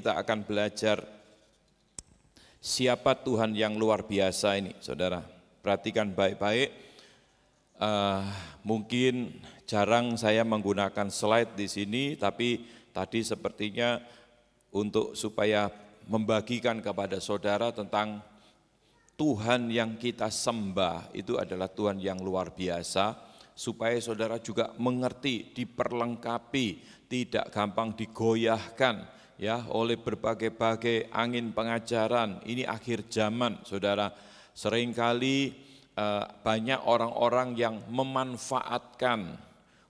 kita akan belajar siapa Tuhan yang luar biasa ini, saudara. Perhatikan baik-baik. Uh, mungkin jarang saya menggunakan slide di sini, tapi tadi sepertinya untuk supaya membagikan kepada saudara tentang Tuhan yang kita sembah itu adalah Tuhan yang luar biasa supaya saudara juga mengerti, diperlengkapi, tidak gampang digoyahkan ya oleh berbagai-bagai angin pengajaran. Ini akhir zaman, Saudara. Seringkali eh, banyak orang-orang yang memanfaatkan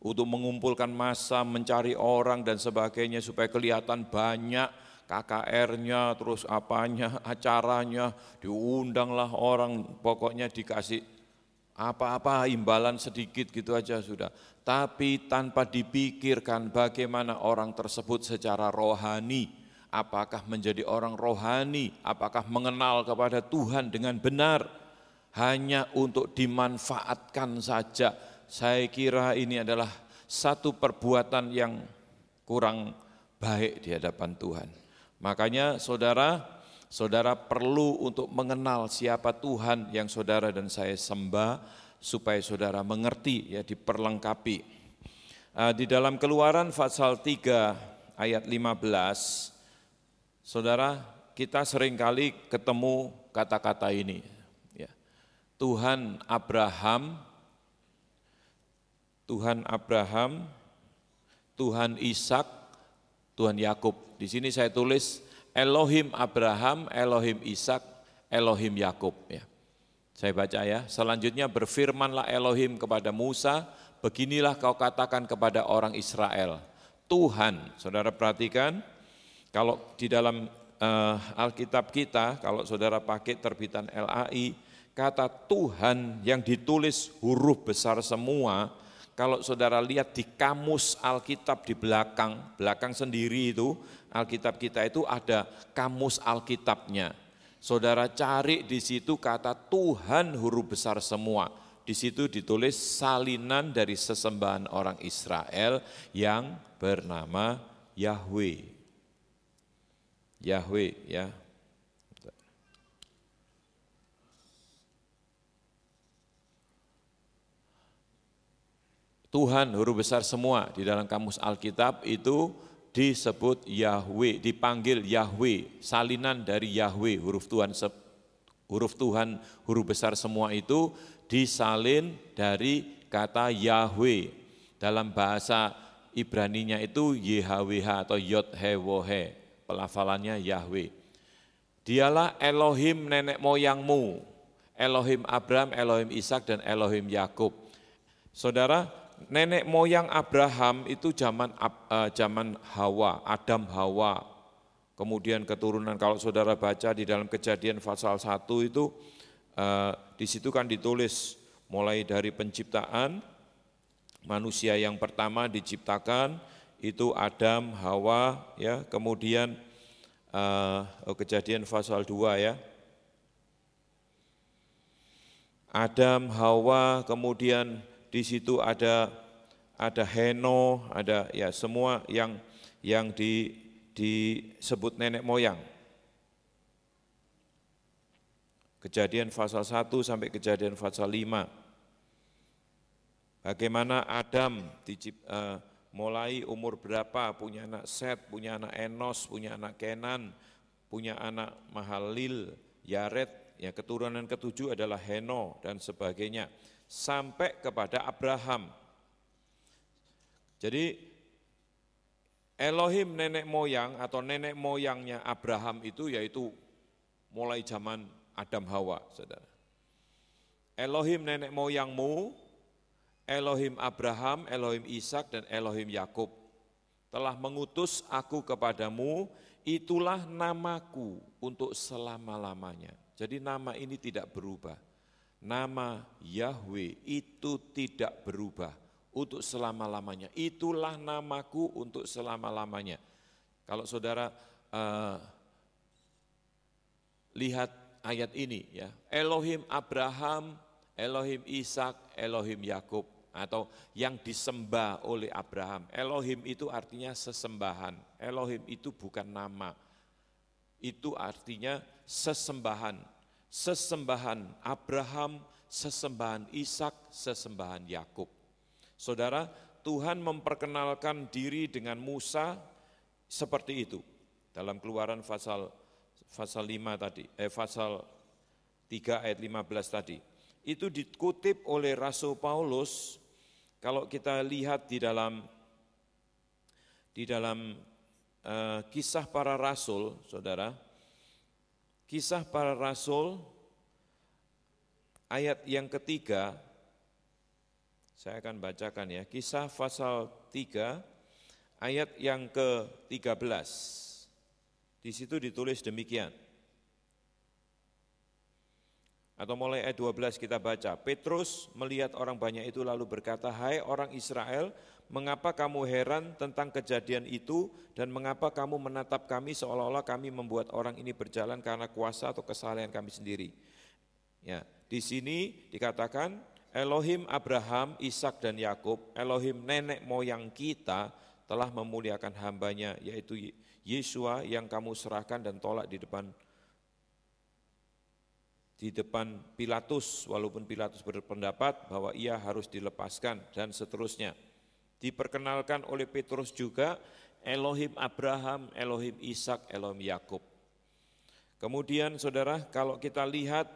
untuk mengumpulkan massa, mencari orang dan sebagainya supaya kelihatan banyak KKR-nya, terus apanya, acaranya, diundanglah orang, pokoknya dikasih apa-apa imbalan sedikit gitu aja sudah tapi tanpa dipikirkan bagaimana orang tersebut secara rohani, apakah menjadi orang rohani, apakah mengenal kepada Tuhan dengan benar, hanya untuk dimanfaatkan saja. Saya kira ini adalah satu perbuatan yang kurang baik di hadapan Tuhan. Makanya saudara, saudara perlu untuk mengenal siapa Tuhan yang saudara dan saya sembah, supaya saudara mengerti ya diperlengkapi. Eh, di dalam Keluaran pasal 3 ayat 15 Saudara, kita seringkali ketemu kata-kata ini. Ya. Tuhan Abraham, Tuhan Abraham, Tuhan Ishak, Tuhan Yakub. Di sini saya tulis Elohim Abraham, Elohim Ishak, Elohim Yakub. Ya. Saya baca ya, selanjutnya berfirmanlah Elohim kepada Musa, beginilah kau katakan kepada orang Israel, Tuhan, saudara perhatikan, kalau di dalam uh, Alkitab kita, kalau saudara pakai terbitan LAI, kata Tuhan yang ditulis huruf besar semua, kalau saudara lihat di kamus Alkitab di belakang, belakang sendiri itu, Alkitab kita itu ada kamus Alkitabnya Saudara cari di situ kata Tuhan huruf besar semua. Di situ ditulis salinan dari sesembahan orang Israel yang bernama Yahweh. Yahweh ya. Tuhan huruf besar semua di dalam kamus Alkitab itu disebut Yahweh, dipanggil Yahweh, salinan dari Yahweh, huruf Tuhan huruf Tuhan, huruf besar semua itu disalin dari kata Yahweh. Dalam bahasa Ibraninya itu YHWH atau Yod Yodhewohe, pelafalannya Yahweh. Dialah Elohim nenek moyangmu, Elohim Abraham Elohim Ishak dan Elohim Yakub. Saudara, nenek moyang Abraham itu zaman eh, zaman Hawa, Adam Hawa. Kemudian keturunan kalau saudara baca di dalam Kejadian pasal 1 itu uh, di situ kan ditulis mulai dari penciptaan manusia yang pertama diciptakan itu Adam, Hawa ya, kemudian uh, Kejadian pasal 2 ya. Adam, Hawa, kemudian di situ ada ada heno, ada ya semua yang yang di disebut nenek moyang. Kejadian pasal 1 sampai kejadian pasal 5. Bagaimana Adam di, uh, eh, mulai umur berapa punya anak Set, punya anak Enos, punya anak Kenan, punya anak Mahalil, Yaret, ya keturunan ketujuh adalah Heno dan sebagainya sampai kepada Abraham. Jadi Elohim nenek moyang atau nenek moyangnya Abraham itu yaitu mulai zaman Adam Hawa, saudara. Elohim nenek moyangmu, Elohim Abraham, Elohim Ishak dan Elohim Yakub telah mengutus aku kepadamu, itulah namaku untuk selama-lamanya. Jadi nama ini tidak berubah. Nama Yahweh itu tidak berubah untuk selama-lamanya. Itulah namaku untuk selama-lamanya. Kalau saudara uh, lihat ayat ini ya, Elohim Abraham, Elohim Ishak, Elohim Yakub atau yang disembah oleh Abraham. Elohim itu artinya sesembahan. Elohim itu bukan nama. Itu artinya sesembahan sesembahan Abraham, sesembahan Ishak, sesembahan Yakub. Saudara, Tuhan memperkenalkan diri dengan Musa seperti itu. Dalam keluaran pasal pasal 5 tadi, eh pasal 3 ayat 15 tadi. Itu dikutip oleh Rasul Paulus kalau kita lihat di dalam di dalam uh, kisah para rasul, Saudara, Kisah para rasul ayat yang ketiga saya akan bacakan ya. Kisah pasal 3 ayat yang ke-13. Di situ ditulis demikian atau mulai ayat 12 kita baca, Petrus melihat orang banyak itu lalu berkata, Hai orang Israel, mengapa kamu heran tentang kejadian itu dan mengapa kamu menatap kami seolah-olah kami membuat orang ini berjalan karena kuasa atau kesalahan kami sendiri. Ya, di sini dikatakan Elohim Abraham, Ishak dan Yakub, Elohim nenek moyang kita telah memuliakan hambanya yaitu Yesua yang kamu serahkan dan tolak di depan di depan Pilatus walaupun Pilatus berpendapat bahwa ia harus dilepaskan dan seterusnya. Diperkenalkan oleh Petrus juga Elohim Abraham, Elohim Ishak, Elohim Yakub. Kemudian saudara kalau kita lihat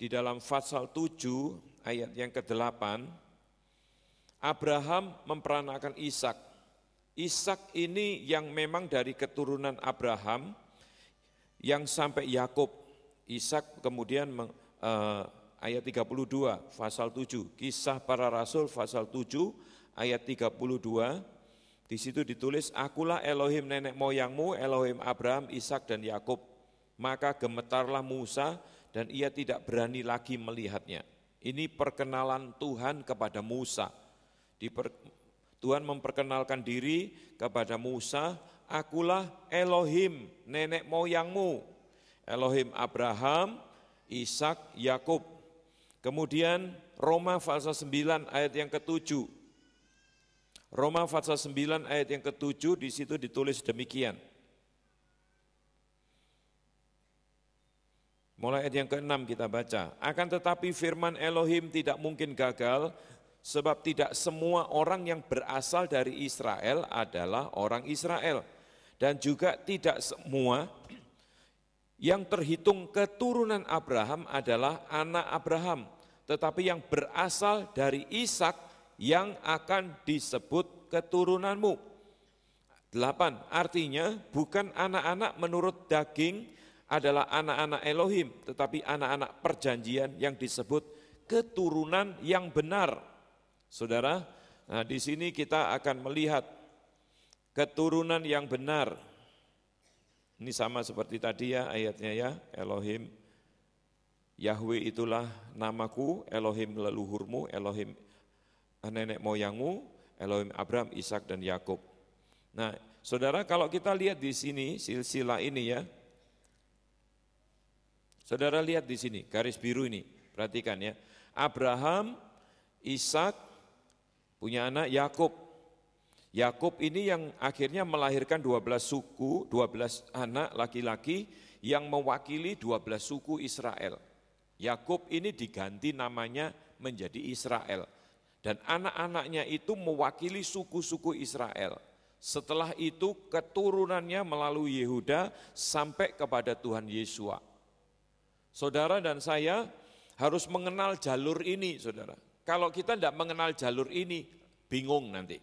di dalam pasal 7 ayat yang ke-8 Abraham memperanakan Ishak. Ishak ini yang memang dari keturunan Abraham yang sampai Yakub Ishak kemudian meng, eh, ayat 32 pasal 7, kisah para rasul pasal 7 ayat 32 di situ ditulis akulah Elohim nenek moyangmu, Elohim Abraham, Ishak dan Yakub. Maka gemetarlah Musa dan ia tidak berani lagi melihatnya. Ini perkenalan Tuhan kepada Musa. Diper, Tuhan memperkenalkan diri kepada Musa, akulah Elohim, nenek moyangmu, Elohim Abraham, Ishak, Yakub. Kemudian Roma pasal 9 ayat yang ketujuh. Roma pasal 9 ayat yang ketujuh di situ ditulis demikian. Mulai ayat yang ke-6 kita baca. Akan tetapi firman Elohim tidak mungkin gagal sebab tidak semua orang yang berasal dari Israel adalah orang Israel dan juga tidak semua yang terhitung keturunan Abraham adalah anak Abraham, tetapi yang berasal dari Ishak yang akan disebut keturunanmu. Delapan, artinya bukan anak-anak menurut daging adalah anak-anak Elohim, tetapi anak-anak perjanjian yang disebut keturunan yang benar. Saudara, nah di sini kita akan melihat keturunan yang benar ini sama seperti tadi ya ayatnya ya, Elohim. Yahweh itulah namaku, Elohim leluhurmu, Elohim nenek moyangmu, Elohim Abraham, Ishak dan Yakub. Nah, saudara kalau kita lihat di sini silsilah ini ya, saudara lihat di sini garis biru ini, perhatikan ya. Abraham, Ishak punya anak Yakub. Yakub ini yang akhirnya melahirkan 12 suku, 12 anak laki-laki yang mewakili 12 suku Israel. Yakub ini diganti namanya menjadi Israel dan anak-anaknya itu mewakili suku-suku Israel. Setelah itu keturunannya melalui Yehuda sampai kepada Tuhan Yesua. Saudara dan saya harus mengenal jalur ini, saudara. Kalau kita tidak mengenal jalur ini, bingung nanti.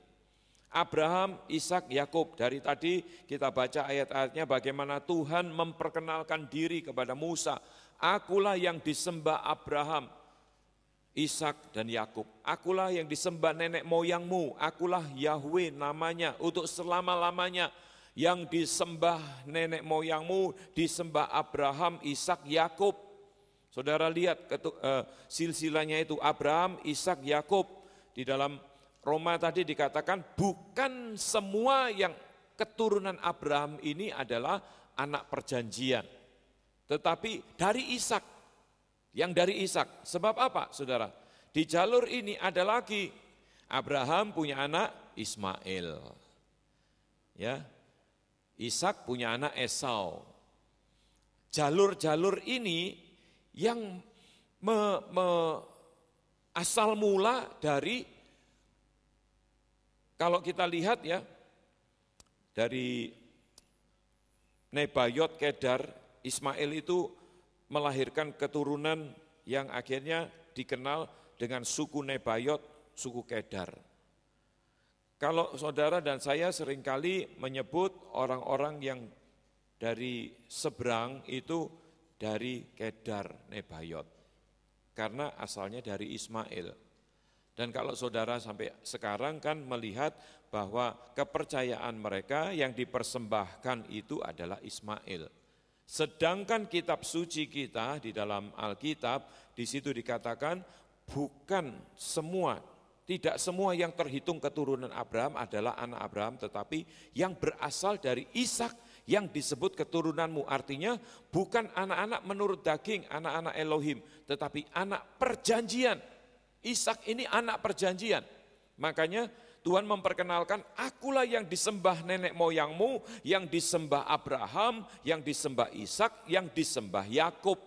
Abraham, Ishak, Yakub. Dari tadi kita baca ayat-ayatnya bagaimana Tuhan memperkenalkan diri kepada Musa. Akulah yang disembah Abraham, Ishak dan Yakub. Akulah yang disembah nenek moyangmu, akulah Yahweh namanya untuk selama-lamanya yang disembah nenek moyangmu, disembah Abraham, Ishak, Yakub. Saudara lihat ketuk, uh, eh, silsilanya itu Abraham, Ishak, Yakub di dalam Roma tadi dikatakan bukan semua yang keturunan Abraham ini adalah anak perjanjian. Tetapi dari Ishak, yang dari Ishak. Sebab apa saudara? Di jalur ini ada lagi Abraham punya anak Ismail. Ya. Ishak punya anak Esau. Jalur-jalur ini yang me, me, asal mula dari kalau kita lihat ya, dari Nebayot Kedar, Ismail itu melahirkan keturunan yang akhirnya dikenal dengan suku Nebayot, suku Kedar. Kalau saudara dan saya seringkali menyebut orang-orang yang dari seberang itu dari Kedar Nebayot, karena asalnya dari Ismail. Dan kalau saudara sampai sekarang kan melihat bahwa kepercayaan mereka yang dipersembahkan itu adalah Ismail. Sedangkan kitab suci kita di dalam Alkitab di situ dikatakan bukan semua tidak semua yang terhitung keturunan Abraham adalah anak Abraham tetapi yang berasal dari Ishak yang disebut keturunanmu artinya bukan anak-anak menurut daging, anak-anak Elohim, tetapi anak perjanjian Ishak ini anak perjanjian. Makanya Tuhan memperkenalkan akulah yang disembah nenek moyangmu, yang disembah Abraham, yang disembah Ishak, yang disembah Yakub.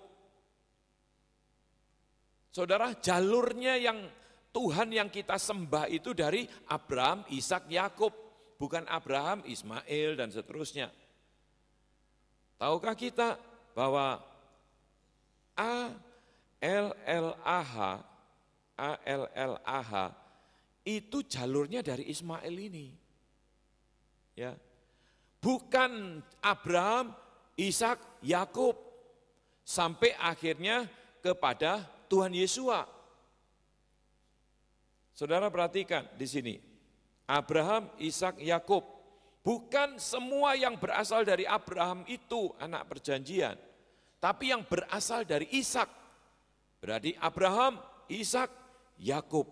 Saudara, jalurnya yang Tuhan yang kita sembah itu dari Abraham, Ishak, Yakub, bukan Abraham, Ismail dan seterusnya. Tahukah kita bahwa A L L A H ALLAH itu jalurnya dari Ismail ini. Ya. Bukan Abraham, Ishak, Yakub sampai akhirnya kepada Tuhan Yesua. Saudara perhatikan di sini. Abraham, Ishak, Yakub. Bukan semua yang berasal dari Abraham itu anak perjanjian, tapi yang berasal dari Ishak. Berarti Abraham, Ishak, Yakub.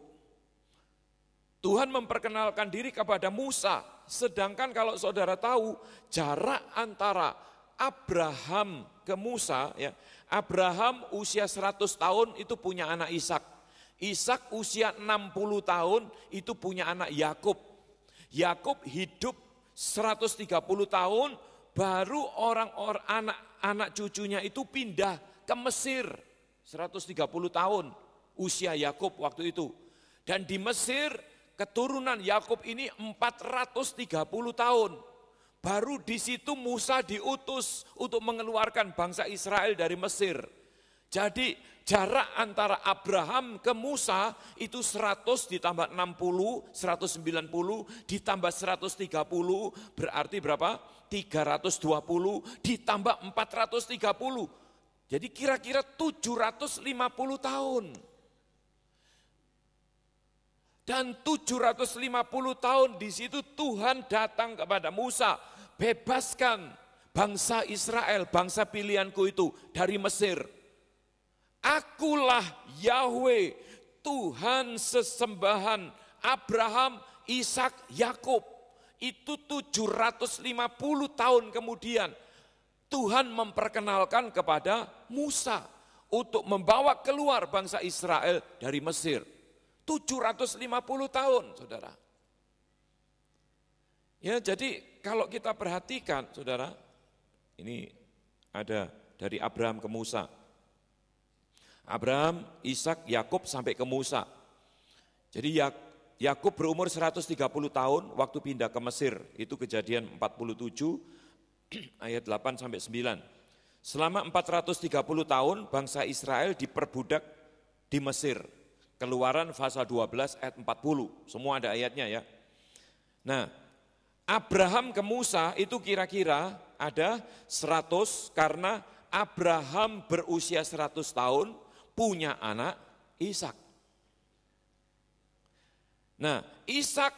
Tuhan memperkenalkan diri kepada Musa, sedangkan kalau saudara tahu jarak antara Abraham ke Musa, ya, Abraham usia 100 tahun itu punya anak Ishak. Ishak usia 60 tahun itu punya anak Yakub. Yakub hidup 130 tahun baru orang-orang anak-anak cucunya itu pindah ke Mesir 130 tahun usia Yakub waktu itu. Dan di Mesir keturunan Yakub ini 430 tahun. Baru di situ Musa diutus untuk mengeluarkan bangsa Israel dari Mesir. Jadi jarak antara Abraham ke Musa itu 100 ditambah 60, 190 ditambah 130 berarti berapa? 320 ditambah 430. Jadi kira-kira 750 tahun. Dan 750 tahun di situ Tuhan datang kepada Musa, bebaskan bangsa Israel, bangsa pilihanku itu dari Mesir. Akulah Yahweh, Tuhan sesembahan Abraham, Ishak, Yakub. Itu 750 tahun kemudian Tuhan memperkenalkan kepada Musa untuk membawa keluar bangsa Israel dari Mesir. 750 tahun, saudara. Ya, jadi kalau kita perhatikan, saudara, ini ada dari Abraham ke Musa. Abraham, Ishak, Yakub sampai ke Musa. Jadi ya, Yakub berumur 130 tahun waktu pindah ke Mesir. Itu kejadian 47 ayat 8 sampai 9. Selama 430 tahun bangsa Israel diperbudak di Mesir Keluaran pasal 12 ayat 40. Semua ada ayatnya ya. Nah, Abraham ke Musa itu kira-kira ada 100 karena Abraham berusia 100 tahun punya anak Ishak. Nah, Ishak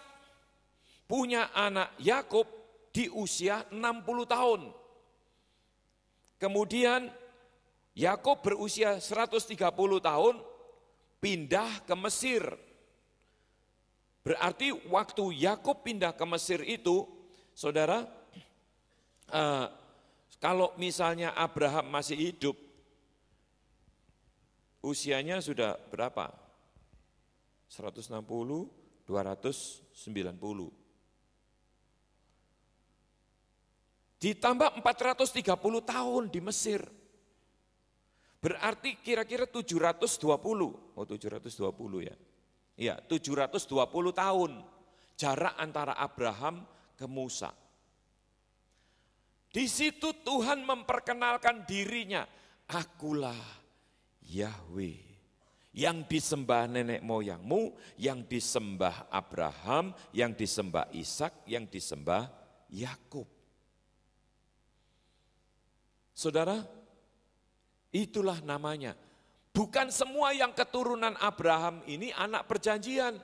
punya anak Yakub di usia 60 tahun. Kemudian Yakub berusia 130 tahun pindah ke Mesir. Berarti waktu Yakub pindah ke Mesir itu, saudara, uh, kalau misalnya Abraham masih hidup, usianya sudah berapa? 160, 290. Ditambah 430 tahun di Mesir. Berarti kira-kira 720, oh 720 ya. Iya, 720 tahun jarak antara Abraham ke Musa. Di situ Tuhan memperkenalkan dirinya, akulah Yahweh yang disembah nenek moyangmu, yang disembah Abraham, yang disembah Ishak, yang disembah Yakub. Saudara, Itulah namanya. Bukan semua yang keturunan Abraham ini anak perjanjian.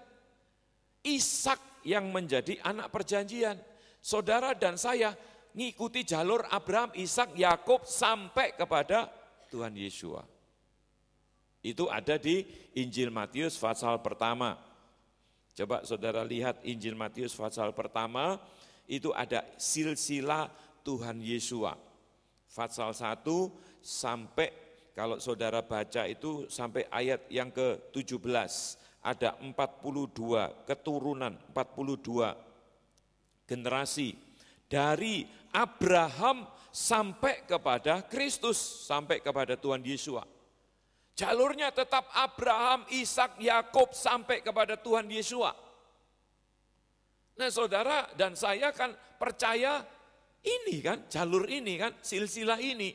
Ishak yang menjadi anak perjanjian. Saudara dan saya ngikuti jalur Abraham, Ishak, Yakub sampai kepada Tuhan Yesus. Itu ada di Injil Matius pasal pertama. Coba saudara lihat Injil Matius pasal pertama, itu ada silsilah Tuhan Yesus. Pasal 1 sampai kalau saudara baca itu sampai ayat yang ke-17, ada 42 keturunan, 42 generasi dari Abraham sampai kepada Kristus, sampai kepada Tuhan Yesus. Jalurnya tetap Abraham, Ishak, Yakob sampai kepada Tuhan Yesus. Nah, saudara dan saya kan percaya ini kan, jalur ini kan, silsilah ini.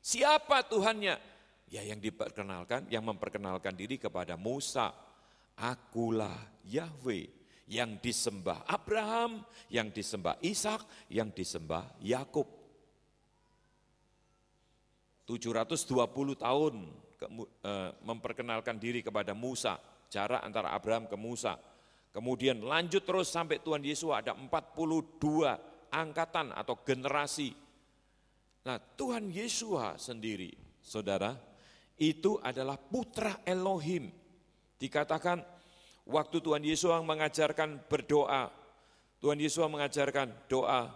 Siapa Tuhannya? Ya yang diperkenalkan, yang memperkenalkan diri kepada Musa. Akulah Yahweh yang disembah Abraham, yang disembah Ishak, yang disembah Yakub. 720 tahun eh, memperkenalkan diri kepada Musa, jarak antara Abraham ke Musa. Kemudian lanjut terus sampai Tuhan Yesus ada 42 angkatan atau generasi. Nah Tuhan Yesus sendiri, saudara, itu adalah putra Elohim. Dikatakan waktu Tuhan Yesus mengajarkan berdoa, Tuhan Yesus mengajarkan doa,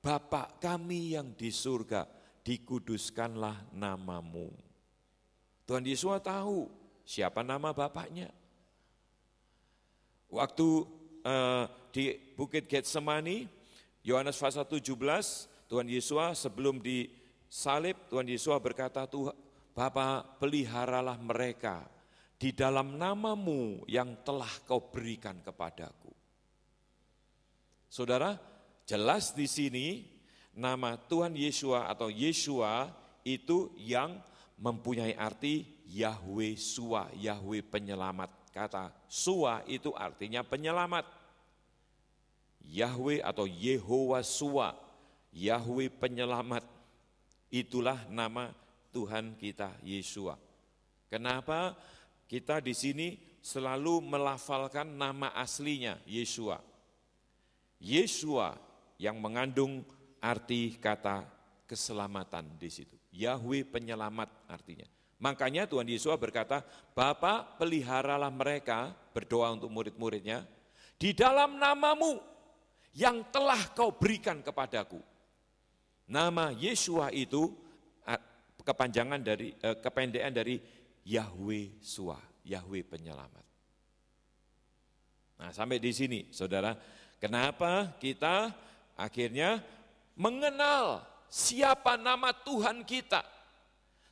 Bapa kami yang di surga, dikuduskanlah namamu. Tuhan Yesus tahu siapa nama Bapaknya. Waktu eh, di Bukit Getsemani, Yohanes pasal 17, Tuhan Yesus sebelum disalib, Tuhan Yesus berkata, Tuhan, Bapa peliharalah mereka di dalam namamu yang telah kau berikan kepadaku. Saudara, jelas di sini nama Tuhan Yesua atau Yesua itu yang mempunyai arti Yahweh Suwa, Yahweh penyelamat. Kata Suwa itu artinya penyelamat. Yahweh atau Yehowa Suwa, Yahweh penyelamat. Itulah nama Tuhan kita Yesua. Kenapa kita di sini selalu melafalkan nama aslinya Yesua? Yesua yang mengandung arti kata keselamatan di situ. Yahweh penyelamat artinya. Makanya Tuhan Yesua berkata, Bapa peliharalah mereka, berdoa untuk murid-muridnya, di dalam namamu yang telah kau berikan kepadaku. Nama Yesua itu kepanjangan dari eh, kependekan dari Yahweh Sua, Yahweh penyelamat. Nah, sampai di sini Saudara, kenapa kita akhirnya mengenal siapa nama Tuhan kita?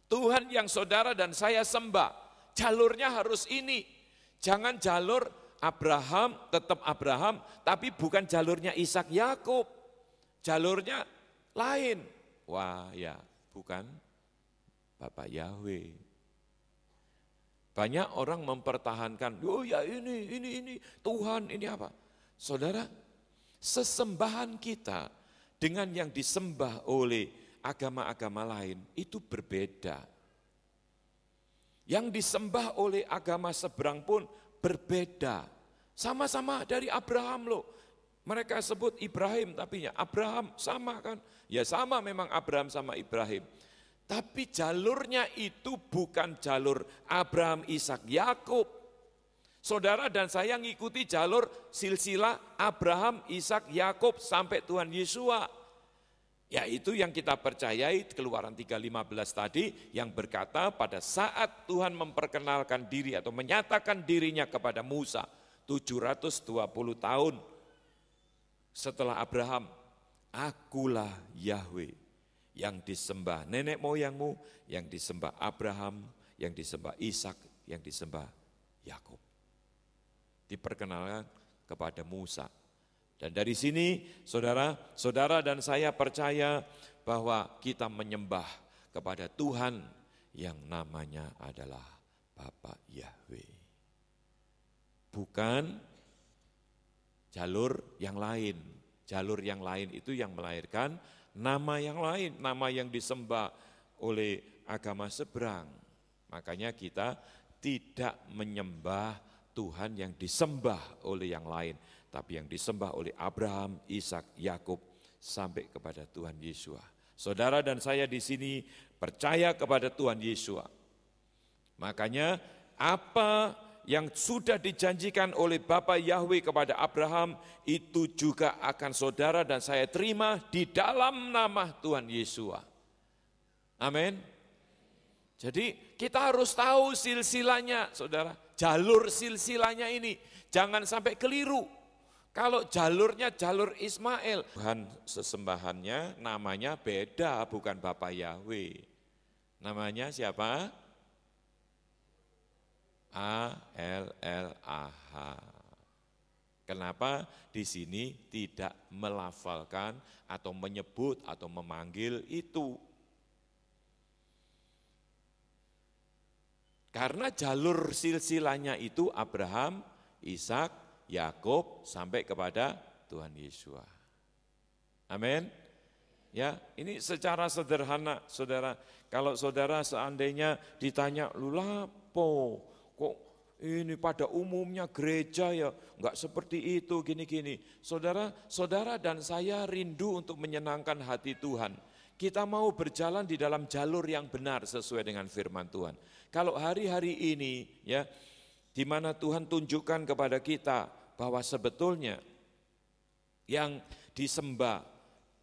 Tuhan yang Saudara dan saya sembah. Jalurnya harus ini. Jangan jalur Abraham tetap Abraham, tapi bukan jalurnya Ishak Yakub. Jalurnya lain. Wah, ya, bukan Bapak Yahweh. Banyak orang mempertahankan, oh ya ini, ini, ini, Tuhan ini apa? Saudara, sesembahan kita dengan yang disembah oleh agama-agama lain itu berbeda. Yang disembah oleh agama seberang pun berbeda. Sama-sama dari Abraham loh. Mereka sebut Ibrahim tapi ya Abraham sama kan? Ya sama memang Abraham sama Ibrahim. Tapi jalurnya itu bukan jalur Abraham, Ishak, Yakub. Saudara dan saya ngikuti jalur silsilah Abraham, Ishak, Yakub sampai Tuhan Yesua. Yaitu yang kita percayai keluaran 3.15 tadi yang berkata pada saat Tuhan memperkenalkan diri atau menyatakan dirinya kepada Musa 720 tahun setelah Abraham, akulah Yahweh yang disembah nenek moyangmu, yang disembah Abraham, yang disembah Ishak, yang disembah Yakub. Diperkenalkan kepada Musa. Dan dari sini saudara, saudara dan saya percaya bahwa kita menyembah kepada Tuhan yang namanya adalah Bapa Yahweh. Bukan jalur yang lain. Jalur yang lain itu yang melahirkan nama yang lain, nama yang disembah oleh agama seberang. Makanya kita tidak menyembah Tuhan yang disembah oleh yang lain, tapi yang disembah oleh Abraham, Ishak, Yakub sampai kepada Tuhan Yesus. Saudara dan saya di sini percaya kepada Tuhan Yesus. Makanya apa yang sudah dijanjikan oleh Bapa Yahweh kepada Abraham itu juga akan saudara dan saya terima di dalam nama Tuhan Yesus. Amin. Jadi kita harus tahu silsilanya, saudara. Jalur silsilanya ini. Jangan sampai keliru. Kalau jalurnya jalur Ismail. Tuhan sesembahannya namanya beda, bukan Bapak Yahweh. Namanya siapa? A L L A H. Kenapa di sini tidak melafalkan atau menyebut atau memanggil itu? Karena jalur silsilanya itu Abraham, Ishak, Yakub sampai kepada Tuhan Yesus. Amin. Ya, ini secara sederhana, saudara. Kalau saudara seandainya ditanya, po kok ini pada umumnya gereja ya nggak seperti itu gini-gini. Saudara, saudara dan saya rindu untuk menyenangkan hati Tuhan. Kita mau berjalan di dalam jalur yang benar sesuai dengan firman Tuhan. Kalau hari-hari ini ya di mana Tuhan tunjukkan kepada kita bahwa sebetulnya yang disembah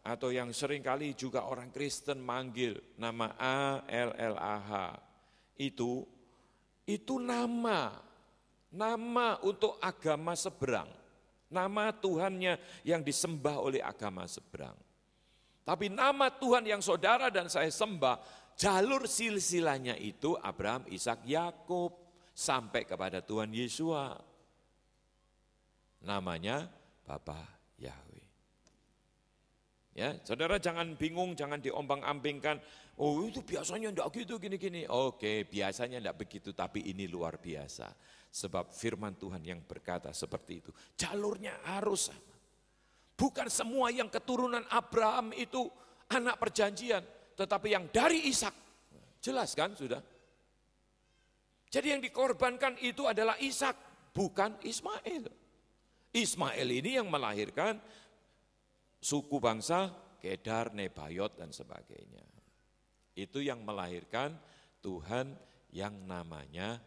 atau yang seringkali juga orang Kristen manggil nama A L L A H itu itu nama, nama untuk agama seberang. Nama Tuhannya yang disembah oleh agama seberang. Tapi nama Tuhan yang saudara dan saya sembah, jalur silsilahnya itu Abraham, Ishak, Yakub sampai kepada Tuhan Yesua. Namanya Bapa Yahweh. Ya, saudara jangan bingung, jangan diombang-ambingkan Oh itu biasanya enggak gitu gini-gini. Oke biasanya enggak begitu tapi ini luar biasa. Sebab firman Tuhan yang berkata seperti itu. Jalurnya harus sama. Bukan semua yang keturunan Abraham itu anak perjanjian. Tetapi yang dari Ishak. Jelas kan sudah. Jadi yang dikorbankan itu adalah Ishak, bukan Ismail. Ismail ini yang melahirkan suku bangsa Kedar, Nebayot, dan sebagainya. Itu yang melahirkan Tuhan yang namanya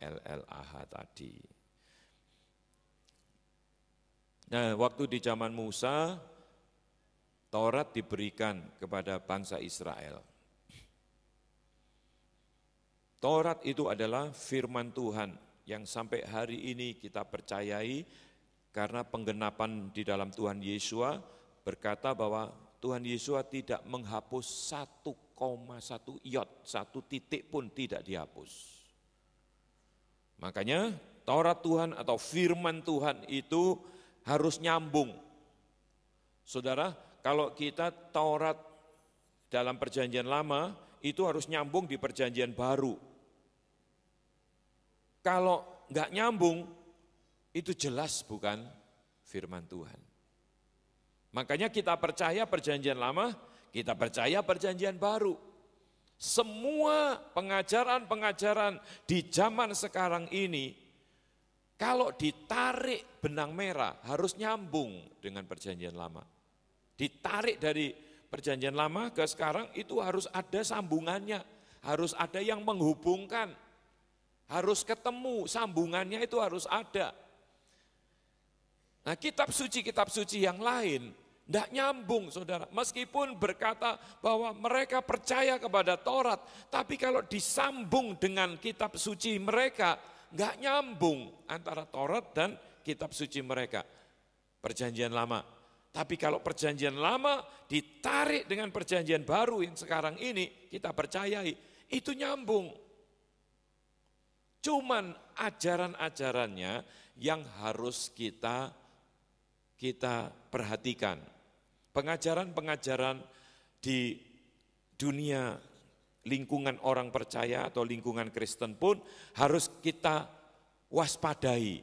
ALLAH tadi. Nah, waktu di zaman Musa, Taurat diberikan kepada bangsa Israel. Taurat itu adalah firman Tuhan yang sampai hari ini kita percayai karena penggenapan di dalam Tuhan Yesus berkata bahwa Tuhan Yesus tidak menghapus satu koma satu iot, satu titik pun tidak dihapus. Makanya Taurat Tuhan atau firman Tuhan itu harus nyambung. Saudara, kalau kita Taurat dalam perjanjian lama itu harus nyambung di perjanjian baru. Kalau nggak nyambung, itu jelas bukan firman Tuhan. Makanya kita percaya perjanjian lama, kita percaya perjanjian baru. Semua pengajaran-pengajaran di zaman sekarang ini, kalau ditarik benang merah harus nyambung dengan perjanjian lama. Ditarik dari perjanjian lama ke sekarang itu harus ada sambungannya, harus ada yang menghubungkan, harus ketemu, sambungannya itu harus ada. Nah kitab suci-kitab suci yang lain tidak nyambung saudara. Meskipun berkata bahwa mereka percaya kepada Taurat. Tapi kalau disambung dengan kitab suci mereka. Nggak nyambung antara Taurat dan kitab suci mereka. Perjanjian lama. Tapi kalau perjanjian lama ditarik dengan perjanjian baru yang sekarang ini kita percayai. Itu nyambung. Cuman ajaran-ajarannya yang harus kita kita perhatikan pengajaran-pengajaran di dunia lingkungan orang percaya atau lingkungan Kristen pun harus kita waspadai.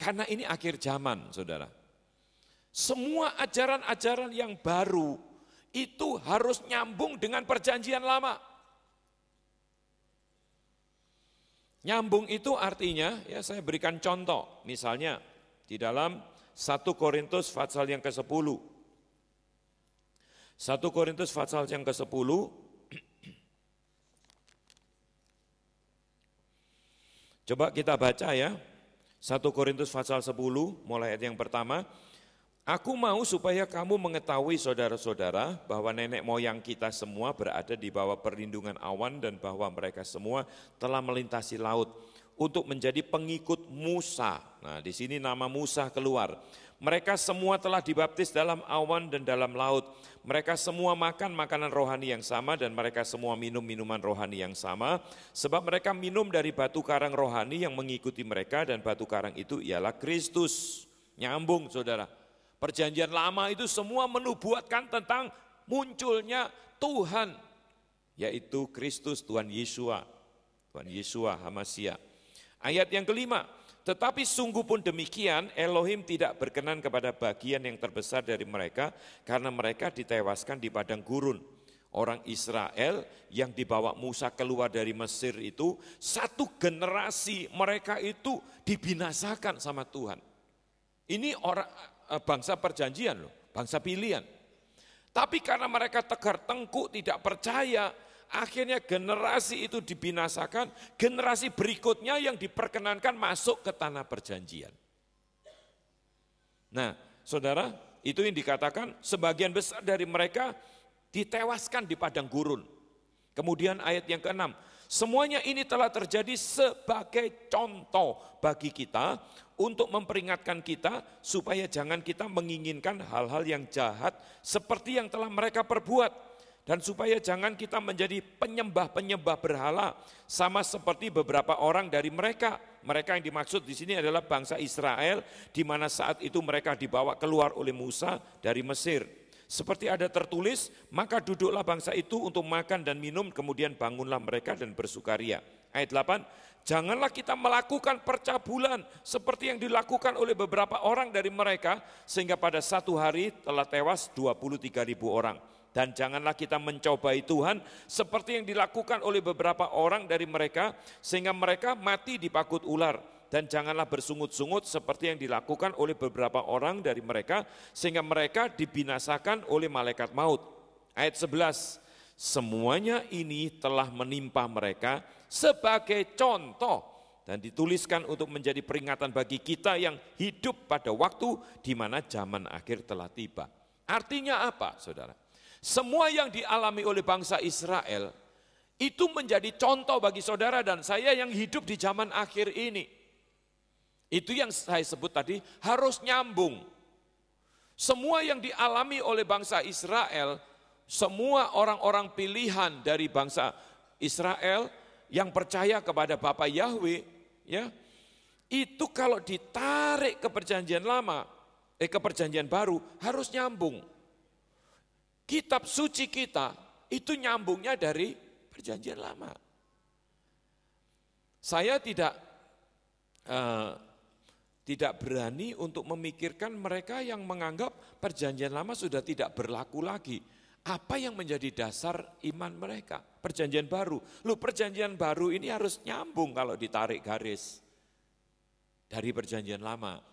Karena ini akhir zaman, saudara. Semua ajaran-ajaran yang baru itu harus nyambung dengan perjanjian lama. Nyambung itu artinya, ya saya berikan contoh, misalnya di dalam 1 Korintus pasal yang ke-10, 1 Korintus pasal yang ke-10 Coba kita baca ya. 1 Korintus pasal 10 mulai ayat yang pertama. Aku mau supaya kamu mengetahui saudara-saudara bahwa nenek moyang kita semua berada di bawah perlindungan awan dan bahwa mereka semua telah melintasi laut untuk menjadi pengikut Musa. Nah, di sini nama Musa keluar. Mereka semua telah dibaptis dalam awan dan dalam laut. Mereka semua makan makanan rohani yang sama dan mereka semua minum minuman rohani yang sama. Sebab mereka minum dari batu karang rohani yang mengikuti mereka dan batu karang itu ialah Kristus. Nyambung saudara. Perjanjian lama itu semua menubuatkan tentang munculnya Tuhan. Yaitu Kristus Tuhan Yesua. Tuhan Yesua Hamasia. Ayat yang kelima, tetapi sungguh pun demikian Elohim tidak berkenan kepada bagian yang terbesar dari mereka karena mereka ditewaskan di padang gurun. Orang Israel yang dibawa Musa keluar dari Mesir itu satu generasi mereka itu dibinasakan sama Tuhan. Ini orang eh, bangsa perjanjian loh, bangsa pilihan. Tapi karena mereka tegar tengkuk tidak percaya, Akhirnya generasi itu dibinasakan, generasi berikutnya yang diperkenankan masuk ke tanah perjanjian. Nah, saudara, itu yang dikatakan sebagian besar dari mereka ditewaskan di padang gurun. Kemudian ayat yang keenam, semuanya ini telah terjadi sebagai contoh bagi kita untuk memperingatkan kita supaya jangan kita menginginkan hal-hal yang jahat seperti yang telah mereka perbuat dan supaya jangan kita menjadi penyembah-penyembah berhala sama seperti beberapa orang dari mereka. Mereka yang dimaksud di sini adalah bangsa Israel di mana saat itu mereka dibawa keluar oleh Musa dari Mesir. Seperti ada tertulis, maka duduklah bangsa itu untuk makan dan minum, kemudian bangunlah mereka dan bersukaria. Ayat 8, janganlah kita melakukan percabulan seperti yang dilakukan oleh beberapa orang dari mereka, sehingga pada satu hari telah tewas 23 ribu orang. Dan janganlah kita mencobai Tuhan seperti yang dilakukan oleh beberapa orang dari mereka sehingga mereka mati dipakut ular. Dan janganlah bersungut-sungut seperti yang dilakukan oleh beberapa orang dari mereka sehingga mereka dibinasakan oleh malaikat maut. Ayat 11, semuanya ini telah menimpa mereka sebagai contoh dan dituliskan untuk menjadi peringatan bagi kita yang hidup pada waktu di mana zaman akhir telah tiba. Artinya apa, saudara? Semua yang dialami oleh bangsa Israel itu menjadi contoh bagi saudara dan saya yang hidup di zaman akhir ini. Itu yang saya sebut tadi harus nyambung. Semua yang dialami oleh bangsa Israel, semua orang-orang pilihan dari bangsa Israel yang percaya kepada Bapa Yahweh, ya. Itu kalau ditarik ke perjanjian lama, eh ke perjanjian baru harus nyambung kitab suci kita itu nyambungnya dari perjanjian lama. Saya tidak eh, tidak berani untuk memikirkan mereka yang menganggap perjanjian lama sudah tidak berlaku lagi. Apa yang menjadi dasar iman mereka? Perjanjian baru. Lu perjanjian baru ini harus nyambung kalau ditarik garis dari perjanjian lama.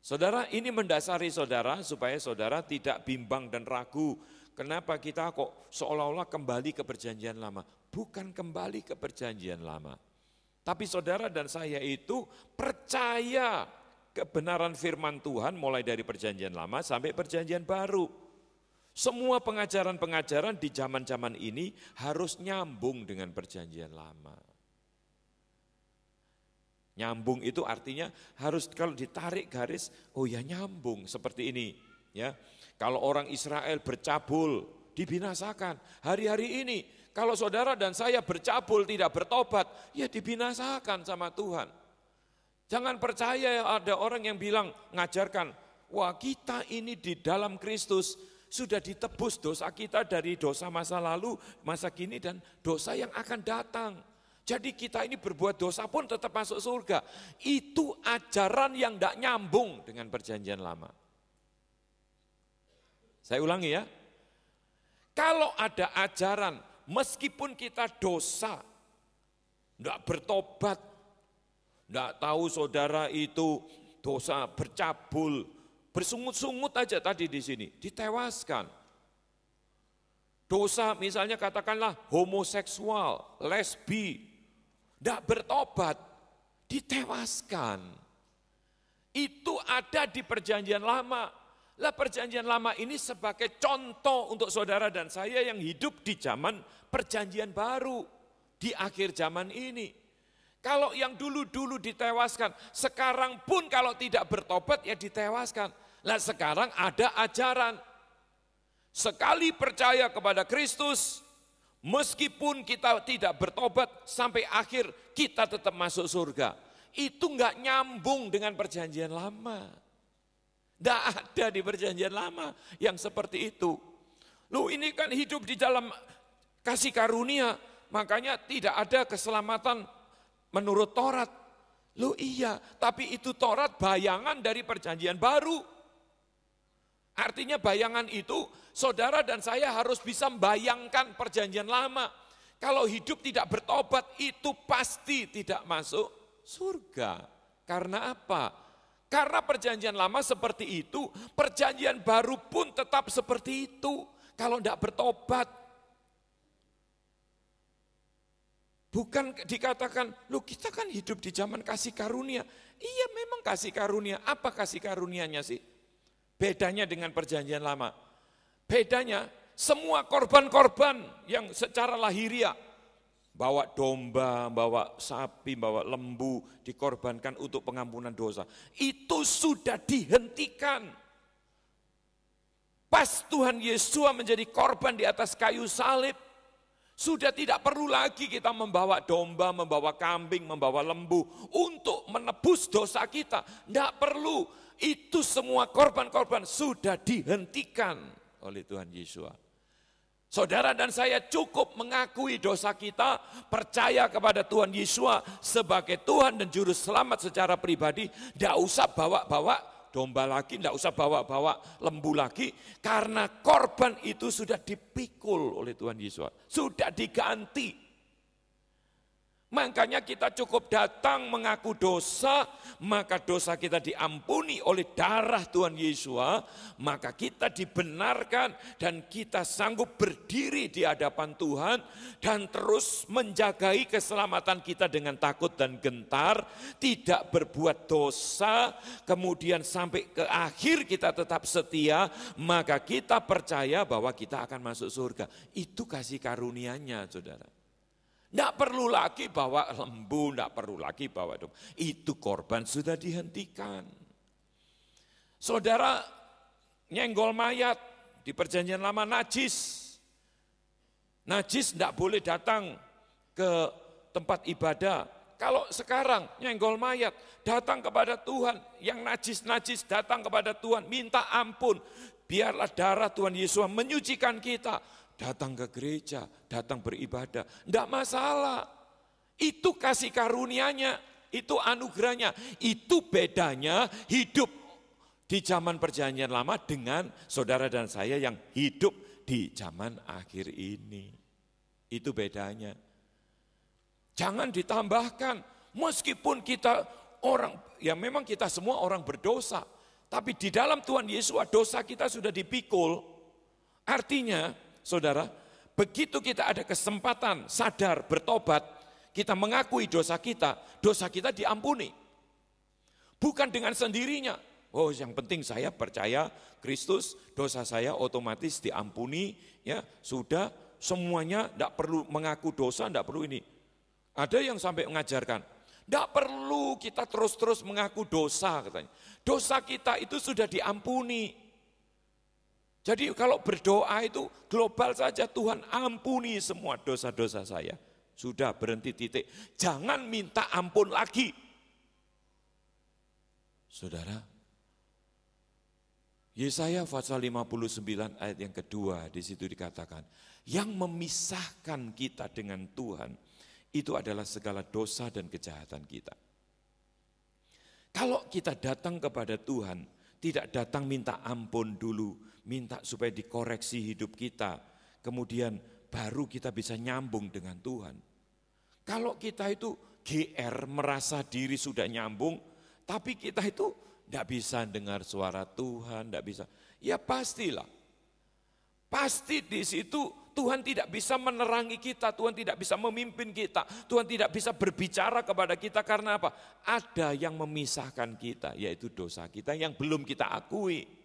Saudara, ini mendasari saudara supaya saudara tidak bimbang dan ragu. Kenapa kita kok seolah-olah kembali ke perjanjian lama? Bukan kembali ke perjanjian lama. Tapi saudara dan saya itu percaya kebenaran firman Tuhan mulai dari perjanjian lama sampai perjanjian baru. Semua pengajaran-pengajaran di zaman-zaman ini harus nyambung dengan perjanjian lama. Nyambung itu artinya harus kalau ditarik garis, oh ya nyambung seperti ini. Ya, kalau orang Israel bercabul dibinasakan hari-hari ini. Kalau saudara dan saya bercabul tidak bertobat, ya dibinasakan sama Tuhan. Jangan percaya ada orang yang bilang ngajarkan, wah kita ini di dalam Kristus sudah ditebus dosa kita dari dosa masa lalu, masa kini dan dosa yang akan datang. Jadi kita ini berbuat dosa pun tetap masuk surga. Itu ajaran yang tidak nyambung dengan perjanjian lama. Saya ulangi ya. Kalau ada ajaran, meskipun kita dosa, tidak bertobat, tidak tahu saudara itu dosa bercabul, bersungut-sungut aja tadi di sini, ditewaskan. Dosa misalnya katakanlah homoseksual, lesbi, tidak bertobat, ditewaskan. Itu ada di perjanjian lama. Lah perjanjian lama ini sebagai contoh untuk saudara dan saya yang hidup di zaman perjanjian baru. Di akhir zaman ini. Kalau yang dulu-dulu ditewaskan, sekarang pun kalau tidak bertobat ya ditewaskan. Lah sekarang ada ajaran. Sekali percaya kepada Kristus, Meskipun kita tidak bertobat sampai akhir, kita tetap masuk surga. Itu enggak nyambung dengan perjanjian lama. Tidak ada di perjanjian lama yang seperti itu. Lu ini kan hidup di dalam kasih karunia, makanya tidak ada keselamatan menurut Taurat. Lu iya, tapi itu Taurat bayangan dari perjanjian baru. Artinya bayangan itu saudara dan saya harus bisa membayangkan perjanjian lama. Kalau hidup tidak bertobat itu pasti tidak masuk surga. Karena apa? Karena perjanjian lama seperti itu, perjanjian baru pun tetap seperti itu. Kalau tidak bertobat, Bukan dikatakan, lu kita kan hidup di zaman kasih karunia. Iya memang kasih karunia. Apa kasih karunianya sih? Bedanya dengan perjanjian lama. Bedanya semua korban-korban yang secara lahiriah bawa domba, bawa sapi, bawa lembu dikorbankan untuk pengampunan dosa. Itu sudah dihentikan. Pas Tuhan Yesus menjadi korban di atas kayu salib, sudah tidak perlu lagi kita membawa domba, membawa kambing, membawa lembu untuk menebus dosa kita. Tidak perlu itu semua korban-korban sudah dihentikan oleh Tuhan Yesus. Saudara dan saya cukup mengakui dosa kita, percaya kepada Tuhan Yesus sebagai Tuhan dan Juru Selamat secara pribadi, tidak usah bawa-bawa domba lagi, tidak usah bawa-bawa lembu lagi, karena korban itu sudah dipikul oleh Tuhan Yesus, sudah diganti Makanya kita cukup datang mengaku dosa, maka dosa kita diampuni oleh darah Tuhan Yesus, maka kita dibenarkan dan kita sanggup berdiri di hadapan Tuhan dan terus menjagai keselamatan kita dengan takut dan gentar, tidak berbuat dosa, kemudian sampai ke akhir kita tetap setia, maka kita percaya bahwa kita akan masuk surga. Itu kasih karunianya, Saudara. Tidak perlu lagi bawa lembu, tidak perlu lagi bawa domba. Itu korban sudah dihentikan. Saudara nyenggol mayat di perjanjian lama najis. Najis tidak boleh datang ke tempat ibadah. Kalau sekarang nyenggol mayat, datang kepada Tuhan. Yang najis-najis datang kepada Tuhan, minta ampun. Biarlah darah Tuhan Yesus menyucikan kita datang ke gereja, datang beribadah. Tidak masalah. Itu kasih karunianya, itu anugerahnya. Itu bedanya hidup di zaman perjanjian lama dengan saudara dan saya yang hidup di zaman akhir ini. Itu bedanya. Jangan ditambahkan, meskipun kita orang, ya memang kita semua orang berdosa, tapi di dalam Tuhan Yesus dosa kita sudah dipikul. Artinya saudara, begitu kita ada kesempatan sadar bertobat, kita mengakui dosa kita, dosa kita diampuni. Bukan dengan sendirinya. Oh, yang penting saya percaya Kristus, dosa saya otomatis diampuni, ya sudah semuanya tidak perlu mengaku dosa, tidak perlu ini. Ada yang sampai mengajarkan, tidak perlu kita terus-terus mengaku dosa katanya. Dosa kita itu sudah diampuni. Jadi kalau berdoa itu global saja Tuhan ampuni semua dosa-dosa saya. Sudah berhenti titik. Jangan minta ampun lagi. Saudara, Yesaya pasal 59 ayat yang kedua di situ dikatakan, yang memisahkan kita dengan Tuhan itu adalah segala dosa dan kejahatan kita. Kalau kita datang kepada Tuhan, tidak datang minta ampun dulu, minta supaya dikoreksi hidup kita, kemudian baru kita bisa nyambung dengan Tuhan. Kalau kita itu GR merasa diri sudah nyambung, tapi kita itu tidak bisa dengar suara Tuhan, tidak bisa. Ya pastilah, pasti di situ Tuhan tidak bisa menerangi kita, Tuhan tidak bisa memimpin kita, Tuhan tidak bisa berbicara kepada kita karena apa? Ada yang memisahkan kita, yaitu dosa kita yang belum kita akui.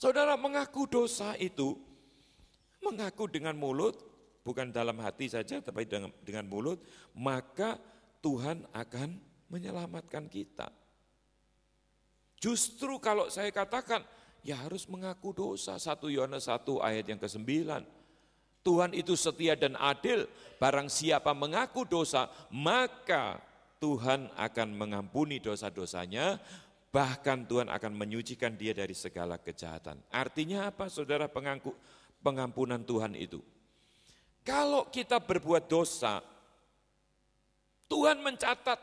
Saudara mengaku dosa itu, mengaku dengan mulut, bukan dalam hati saja, tapi dengan, dengan mulut, maka Tuhan akan menyelamatkan kita. Justru kalau saya katakan, ya harus mengaku dosa. 1 Yohanes 1 ayat yang ke-9. Tuhan itu setia dan adil, barang siapa mengaku dosa, maka Tuhan akan mengampuni dosa-dosanya, bahkan Tuhan akan menyucikan dia dari segala kejahatan. Artinya apa saudara pengangku, pengampunan Tuhan itu? Kalau kita berbuat dosa, Tuhan mencatat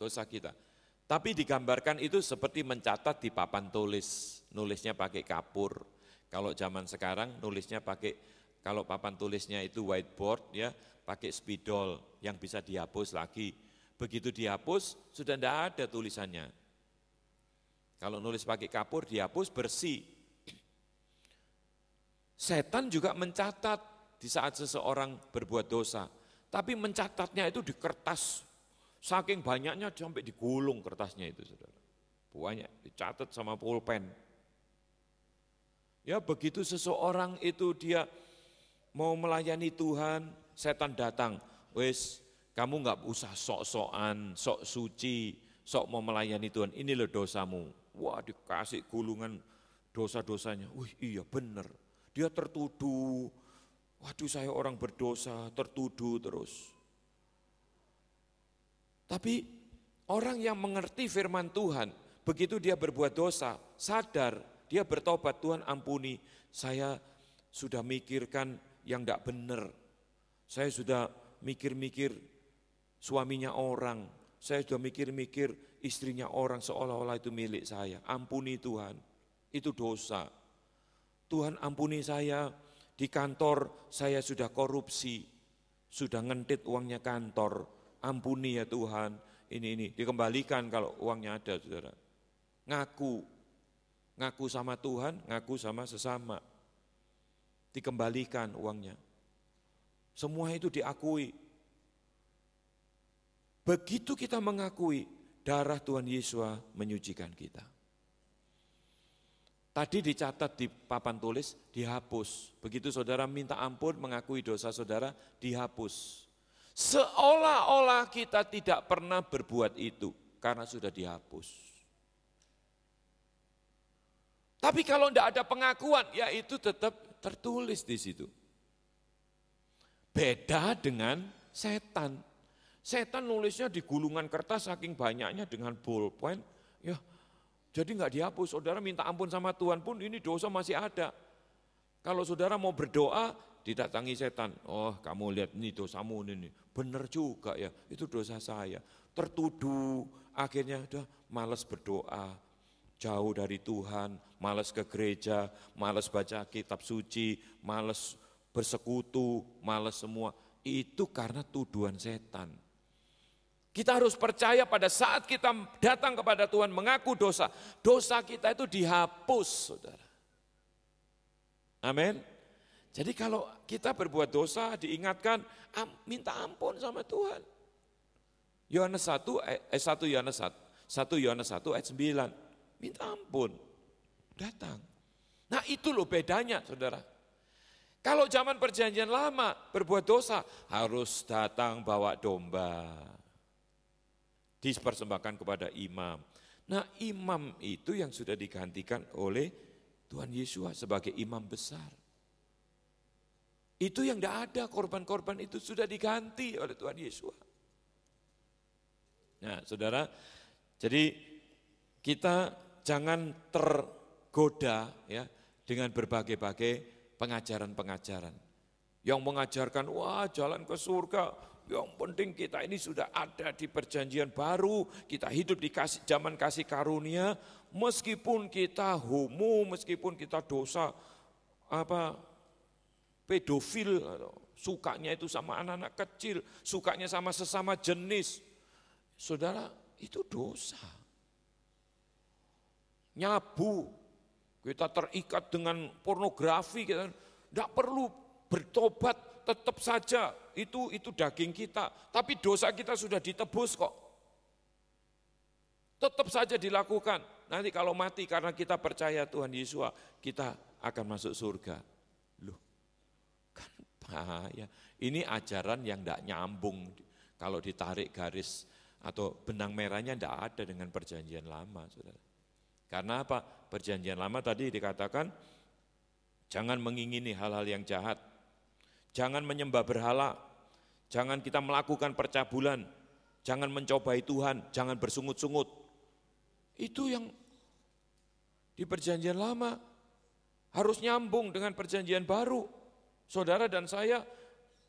dosa kita. Tapi digambarkan itu seperti mencatat di papan tulis, nulisnya pakai kapur. Kalau zaman sekarang nulisnya pakai kalau papan tulisnya itu whiteboard ya, pakai spidol yang bisa dihapus lagi. Begitu dihapus sudah tidak ada tulisannya, kalau nulis pakai kapur dihapus bersih. Setan juga mencatat di saat seseorang berbuat dosa. Tapi mencatatnya itu di kertas. Saking banyaknya sampai digulung kertasnya itu saudara. Banyak dicatat sama pulpen. Ya begitu seseorang itu dia mau melayani Tuhan, setan datang. Wes, kamu nggak usah sok-sokan, sok suci, sok mau melayani Tuhan. Ini loh dosamu. Wah dikasih gulungan dosa-dosanya. Wih iya benar. Dia tertuduh. Waduh saya orang berdosa, tertuduh terus. Tapi orang yang mengerti firman Tuhan, begitu dia berbuat dosa, sadar, dia bertobat, Tuhan ampuni, saya sudah mikirkan yang tidak benar. Saya sudah mikir-mikir suaminya orang, saya sudah mikir-mikir istrinya orang seolah-olah itu milik saya. Ampuni Tuhan, itu dosa. Tuhan ampuni saya, di kantor saya sudah korupsi, sudah ngentit uangnya kantor, ampuni ya Tuhan, ini ini dikembalikan kalau uangnya ada, saudara. Ngaku, ngaku sama Tuhan, ngaku sama sesama, dikembalikan uangnya. Semua itu diakui. Begitu kita mengakui, Darah Tuhan Yesus menyucikan kita. Tadi dicatat di papan tulis, dihapus. Begitu saudara minta ampun, mengakui dosa saudara, dihapus. Seolah-olah kita tidak pernah berbuat itu, karena sudah dihapus. Tapi kalau tidak ada pengakuan, ya itu tetap tertulis di situ. Beda dengan setan. Setan nulisnya di gulungan kertas saking banyaknya dengan bolpoin, Ya, jadi nggak dihapus. Saudara minta ampun sama Tuhan pun ini dosa masih ada. Kalau saudara mau berdoa, didatangi setan. Oh, kamu lihat ini dosamu ini. bener juga ya, itu dosa saya. Tertuduh, akhirnya udah males berdoa, jauh dari Tuhan, males ke gereja, males baca kitab suci, males bersekutu, males semua. Itu karena tuduhan setan. Kita harus percaya pada saat kita datang kepada Tuhan mengaku dosa, dosa kita itu dihapus, saudara. Amin. Jadi kalau kita berbuat dosa diingatkan, minta ampun sama Tuhan. Yohanes 1 eh 1 eh, Yohanes 1, 1 Yohanes 1 ayat 9. Minta ampun. Datang. Nah, itu loh bedanya, Saudara. Kalau zaman perjanjian lama berbuat dosa harus datang bawa domba. Dipersembahkan kepada imam. Nah imam itu yang sudah digantikan oleh Tuhan Yesus sebagai imam besar. Itu yang tidak ada, korban-korban itu sudah diganti oleh Tuhan Yesus. Nah saudara, jadi kita jangan tergoda ya dengan berbagai-bagai pengajaran-pengajaran. Yang mengajarkan, wah jalan ke surga, yang penting kita ini sudah ada di perjanjian baru, kita hidup di kasih, zaman kasih karunia, meskipun kita homo, meskipun kita dosa apa pedofil, sukanya itu sama anak-anak kecil, sukanya sama sesama jenis. Saudara, itu dosa. Nyabu, kita terikat dengan pornografi, kita tidak perlu bertobat tetap saja itu itu daging kita, tapi dosa kita sudah ditebus kok. Tetap saja dilakukan. Nanti kalau mati karena kita percaya Tuhan Yesus, kita akan masuk surga. Loh, kan bahaya. Ini ajaran yang tidak nyambung kalau ditarik garis atau benang merahnya tidak ada dengan perjanjian lama. Saudara. Karena apa? Perjanjian lama tadi dikatakan, jangan mengingini hal-hal yang jahat, Jangan menyembah berhala, jangan kita melakukan percabulan, jangan mencobai Tuhan, jangan bersungut-sungut. Itu yang di perjanjian lama harus nyambung dengan perjanjian baru. Saudara dan saya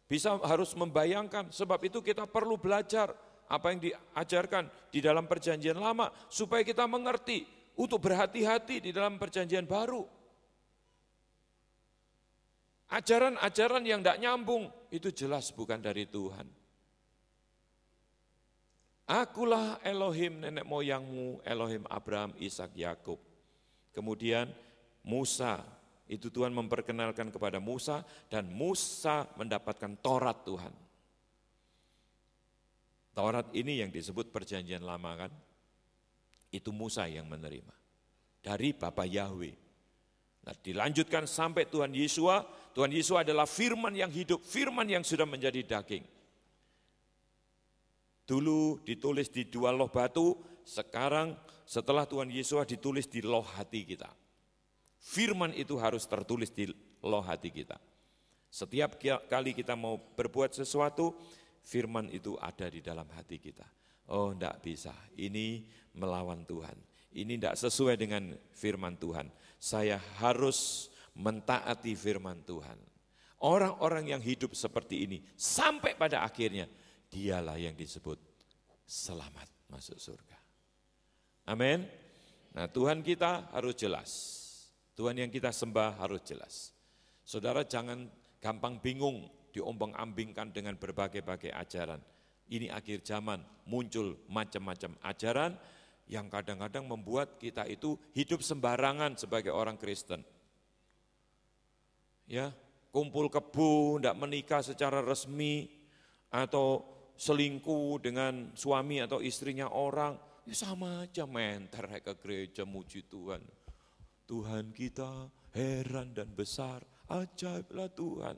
bisa harus membayangkan, sebab itu kita perlu belajar apa yang diajarkan di dalam perjanjian lama supaya kita mengerti untuk berhati-hati di dalam perjanjian baru. Ajaran-ajaran yang tidak nyambung itu jelas bukan dari Tuhan. Akulah Elohim nenek moyangmu, Elohim Abraham, Ishak, Yakub. Kemudian Musa, itu Tuhan memperkenalkan kepada Musa dan Musa mendapatkan Taurat Tuhan. Taurat ini yang disebut perjanjian lama kan? Itu Musa yang menerima dari Bapak Yahweh. Nah, dilanjutkan sampai Tuhan Yesua. Tuhan Yesua adalah firman yang hidup, firman yang sudah menjadi daging. Dulu ditulis di dua loh batu, sekarang setelah Tuhan Yesua ditulis di loh hati kita. Firman itu harus tertulis di loh hati kita. Setiap kali kita mau berbuat sesuatu, firman itu ada di dalam hati kita. Oh, enggak bisa. Ini melawan Tuhan. Ini enggak sesuai dengan firman Tuhan saya harus mentaati firman Tuhan. Orang-orang yang hidup seperti ini sampai pada akhirnya dialah yang disebut selamat masuk surga. Amin. Nah, Tuhan kita harus jelas. Tuhan yang kita sembah harus jelas. Saudara jangan gampang bingung diombang-ambingkan dengan berbagai-bagai ajaran. Ini akhir zaman muncul macam-macam ajaran yang kadang-kadang membuat kita itu hidup sembarangan sebagai orang Kristen. Ya, kumpul kebu, tidak menikah secara resmi, atau selingkuh dengan suami atau istrinya orang, ya sama aja menter ke gereja muji Tuhan. Tuhan kita heran dan besar, ajaiblah Tuhan.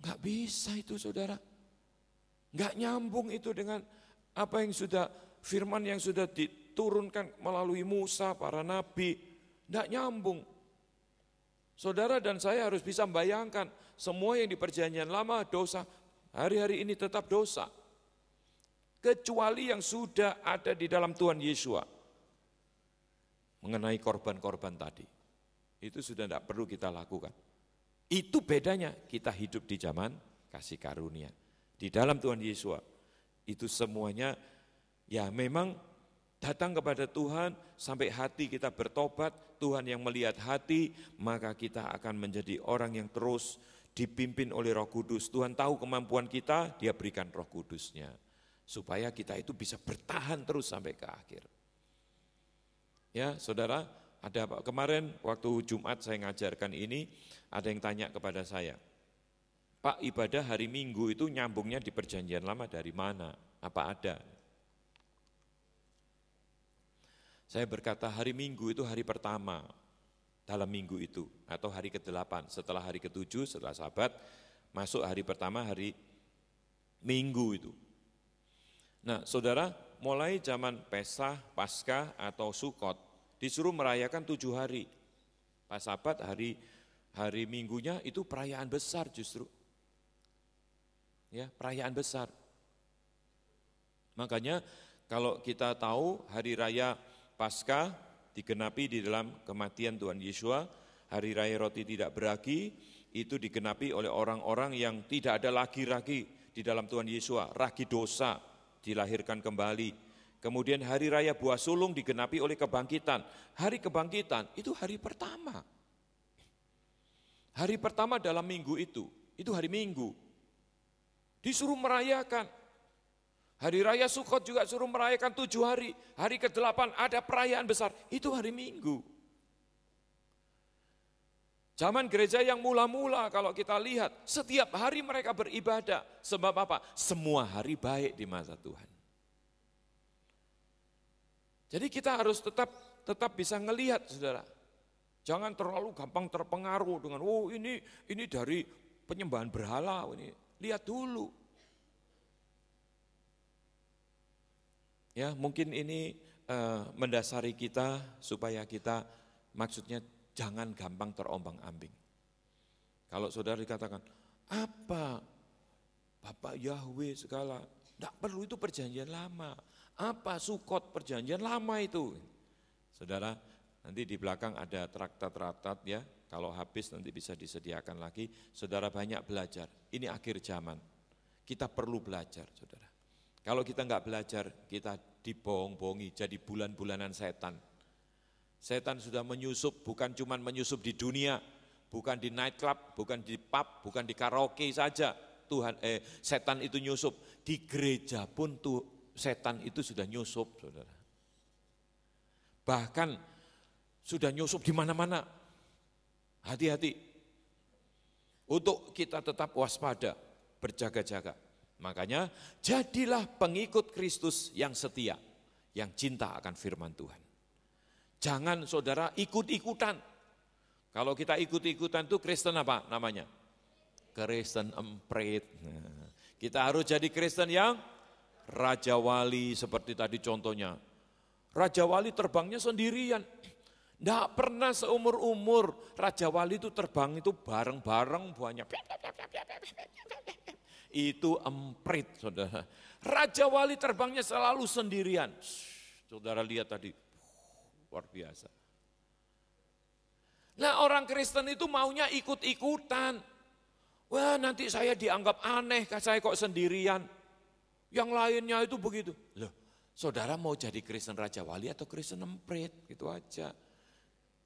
Enggak bisa itu saudara. Enggak nyambung itu dengan apa yang sudah firman yang sudah diturunkan melalui Musa, para nabi, tidak nyambung. Saudara dan saya harus bisa membayangkan semua yang di perjanjian lama dosa, hari-hari ini tetap dosa. Kecuali yang sudah ada di dalam Tuhan Yesus mengenai korban-korban tadi. Itu sudah tidak perlu kita lakukan. Itu bedanya kita hidup di zaman kasih karunia. Di dalam Tuhan Yesus itu semuanya Ya memang datang kepada Tuhan sampai hati kita bertobat, Tuhan yang melihat hati, maka kita akan menjadi orang yang terus dipimpin oleh roh kudus. Tuhan tahu kemampuan kita, dia berikan roh kudusnya. Supaya kita itu bisa bertahan terus sampai ke akhir. Ya saudara, ada apa? kemarin waktu Jumat saya ngajarkan ini, ada yang tanya kepada saya, Pak ibadah hari Minggu itu nyambungnya di perjanjian lama dari mana? Apa ada? Saya berkata hari Minggu itu hari pertama dalam minggu itu atau hari ke-8 setelah hari ke-7 setelah sabat masuk hari pertama hari Minggu itu. Nah, Saudara, mulai zaman Pesah, Pasca atau Sukot disuruh merayakan tujuh hari. Pas sabat hari hari Minggunya itu perayaan besar justru. Ya, perayaan besar. Makanya kalau kita tahu hari raya Pasca digenapi di dalam kematian Tuhan Yesua, hari raya roti tidak beragi itu digenapi oleh orang-orang yang tidak ada lagi ragi di dalam Tuhan Yesua, ragi dosa dilahirkan kembali. Kemudian hari raya buah sulung digenapi oleh kebangkitan. Hari kebangkitan itu hari pertama. Hari pertama dalam minggu itu, itu hari minggu. Disuruh merayakan, Hari Raya Sukot juga suruh merayakan tujuh hari. Hari ke-8 ada perayaan besar. Itu hari Minggu. Zaman gereja yang mula-mula kalau kita lihat, setiap hari mereka beribadah. Sebab apa? Semua hari baik di mata Tuhan. Jadi kita harus tetap tetap bisa ngelihat saudara. Jangan terlalu gampang terpengaruh dengan, oh ini ini dari penyembahan berhala. Oh, ini. Lihat dulu, Ya, mungkin ini uh, mendasari kita supaya kita maksudnya jangan gampang terombang-ambing. Kalau saudara dikatakan, apa Bapak Yahweh segala, tidak perlu itu perjanjian lama. Apa sukot perjanjian lama itu? Saudara, nanti di belakang ada traktat-traktat ya, kalau habis nanti bisa disediakan lagi. Saudara banyak belajar, ini akhir zaman. Kita perlu belajar, saudara. Kalau kita nggak belajar, kita dibohong-bohongi, jadi bulan-bulanan setan. Setan sudah menyusup, bukan cuma menyusup di dunia, bukan di nightclub, bukan di pub, bukan di karaoke saja. Tuhan, eh, setan itu nyusup di gereja pun tuh setan itu sudah nyusup, saudara. Bahkan sudah nyusup di mana-mana. Hati-hati. Untuk kita tetap waspada, berjaga-jaga. Makanya jadilah pengikut Kristus yang setia, yang cinta akan firman Tuhan. Jangan saudara ikut-ikutan. Kalau kita ikut-ikutan itu Kristen apa namanya? Kristen emprit. Nah, kita harus jadi Kristen yang Raja Wali seperti tadi contohnya. Raja Wali terbangnya sendirian. Tidak pernah seumur-umur Raja Wali itu terbang itu bareng-bareng buahnya itu emprit saudara. Raja Wali terbangnya selalu sendirian. saudara lihat tadi, luar biasa. Nah orang Kristen itu maunya ikut-ikutan. Wah nanti saya dianggap aneh, saya kok sendirian. Yang lainnya itu begitu. Loh, saudara mau jadi Kristen Raja Wali atau Kristen emprit? Gitu aja.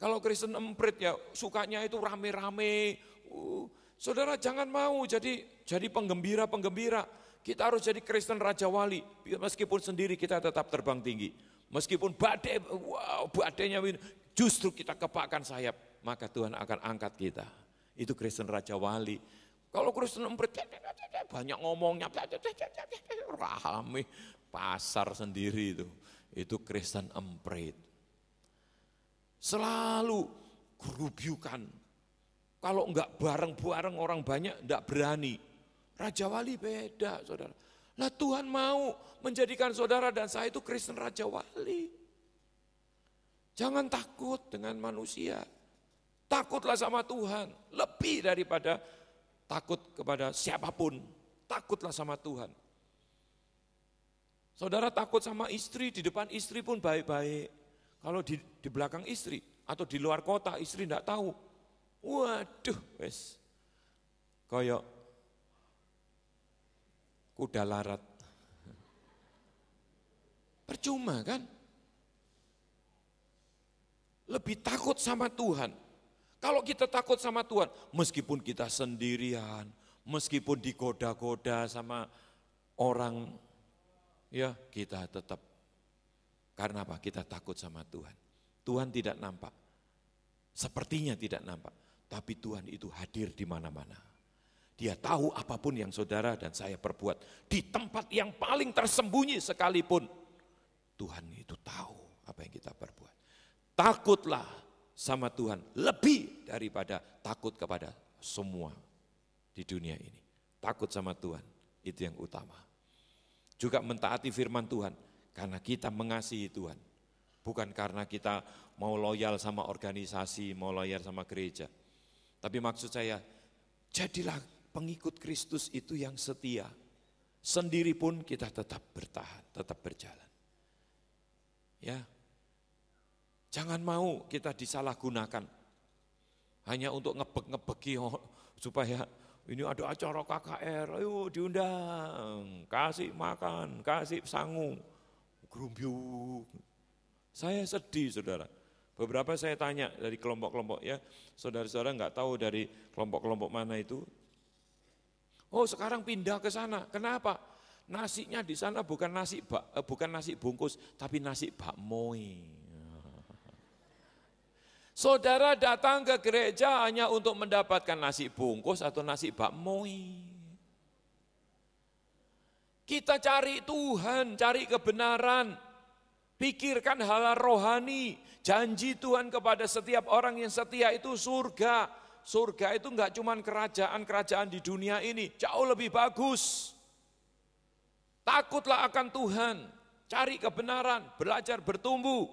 Kalau Kristen emprit ya sukanya itu rame-rame. Uh, Saudara jangan mau jadi jadi penggembira-penggembira. Kita harus jadi Kristen Raja Wali. Meskipun sendiri kita tetap terbang tinggi. Meskipun badai, wow badainya justru kita kepakkan sayap. Maka Tuhan akan angkat kita. Itu Kristen Raja Wali. Kalau Kristen emprit, banyak ngomongnya, rame, pasar sendiri itu. Itu Kristen emprit. Selalu kerubyukan kalau enggak bareng-bareng orang banyak enggak berani. Raja Wali beda saudara. Lah Tuhan mau menjadikan saudara dan saya itu Kristen Raja Wali. Jangan takut dengan manusia. Takutlah sama Tuhan. Lebih daripada takut kepada siapapun. Takutlah sama Tuhan. Saudara takut sama istri, di depan istri pun baik-baik. Kalau di, di belakang istri atau di luar kota istri tidak tahu. Waduh, wes Koyok kuda larat. Percuma kan? Lebih takut sama Tuhan. Kalau kita takut sama Tuhan, meskipun kita sendirian, meskipun digoda-goda sama orang, ya kita tetap. Karena apa? Kita takut sama Tuhan. Tuhan tidak nampak. Sepertinya tidak nampak. Tapi Tuhan itu hadir di mana-mana. Dia tahu apapun yang saudara dan saya perbuat. Di tempat yang paling tersembunyi sekalipun. Tuhan itu tahu apa yang kita perbuat. Takutlah sama Tuhan lebih daripada takut kepada semua di dunia ini. Takut sama Tuhan itu yang utama. Juga mentaati firman Tuhan karena kita mengasihi Tuhan. Bukan karena kita mau loyal sama organisasi, mau loyal sama gereja tapi maksud saya, jadilah pengikut Kristus itu yang setia. Sendiri pun kita tetap bertahan, tetap berjalan. Ya. Jangan mau kita disalahgunakan hanya untuk ngebek-ngebeki oh, supaya ini ada acara KKR, ayo diundang, kasih makan, kasih sangu, gerumbiuk. Saya sedih saudara, Beberapa saya tanya dari kelompok-kelompok ya, saudara-saudara nggak tahu dari kelompok-kelompok mana itu. Oh sekarang pindah ke sana, kenapa? Nasinya di sana bukan nasi bak, eh, bukan nasi bungkus, tapi nasi bakmoy. Saudara datang ke gereja hanya untuk mendapatkan nasi bungkus atau nasi bakmoy. Kita cari Tuhan, cari kebenaran, Pikirkan hal rohani, janji Tuhan kepada setiap orang yang setia itu surga. Surga itu enggak cuma kerajaan-kerajaan di dunia ini, jauh lebih bagus. Takutlah akan Tuhan, cari kebenaran, belajar bertumbuh,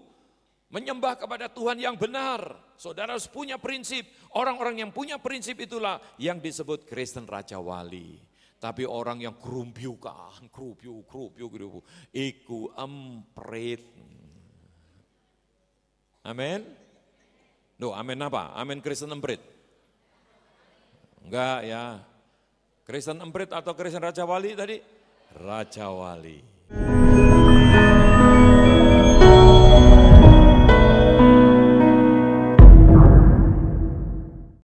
menyembah kepada Tuhan yang benar. Saudara harus punya prinsip, orang-orang yang punya prinsip itulah yang disebut Kristen Raja Wali. Tapi orang yang kerumbiukan, kerupiu kerupiu kerupiu, iku emprit. Amin. Loh, amin apa? Amin Kristen emprit. Enggak ya. Kristen emprit atau Kristen Raja Wali tadi? Raja Wali.